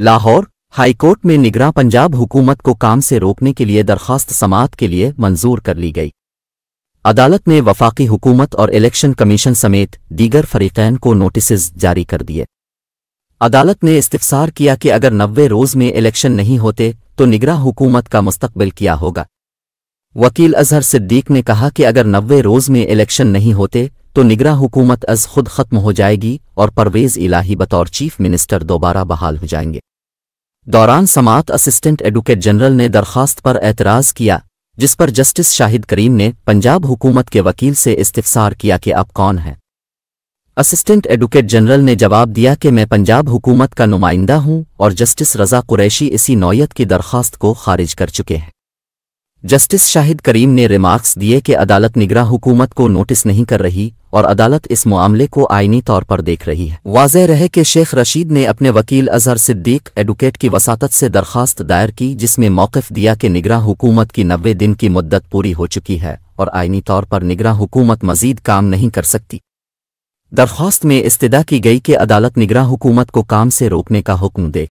Lahore high court में निगरां पंजाब हुकूमत को काम से रोकने के लिए दरखास्त समात के लिए मंजूर कर ली गई अदालत ने वफाकी हुकूमत और इलेक्शन कमीशन समेत दीगर फरीकैन को नोटिस जारी कर दिए अदालत ने इस्तफसार किया कि अगर नब्बे रोज़ में इलेक्शन नहीं होते तो निगरा हुकूमत का मुस्तबिल किया होगा वकील अजहर सिद्दीक ने कहा कि अगर नब्बे रोज़ में इलेक्शन नहीं होते तो निगरा हुकूमत अज खुद ख़त्म हो जाएगी और परवेज इलाही बतौर चीफ मिनिस्टर दोबारा बहाल हो जाएंगे दौरान समात असिस्टेंट एडवोकेट जनरल ने दरखास्त पर एतराज़ किया जिस पर जस्टिस शाहिद करीम ने पंजाब हुकूमत के वकील से इस्तफसार किया कि अब कौन है असिस्टेंट एडवोकेट जनरल ने जवाब दिया कि मैं पंजाब हुकूमत का नुमाइंदा हूं और जस्टिस रजा कुरैशी इसी नौयत की दरखास्त को खारिज कर चुके हैं जस्टिस शाहिद करीम ने रिमार्क्स दिए कि अदालत निगरा हुकूमत को नोटिस नहीं कर रही और अदालत इस मामले को आईनी तौर पर देख रही है वाजह रहे कि शेख रशीद ने अपने वकील अजहर सिद्दीक एडवोकेट की वसात से दरखास्त दायर की जिसमें मौकफ दिया कि निगरा हुकूमत की नब्बे दिन की मुद्दत पूरी हो चुकी है और आईनी तौर पर निगरा हुकूमत मजीद काम नहीं कर सकती दरख्वास्त में इस्तः की गई कि अदालत निगरा हुकूमत को काम से रोकने का हुक्म दे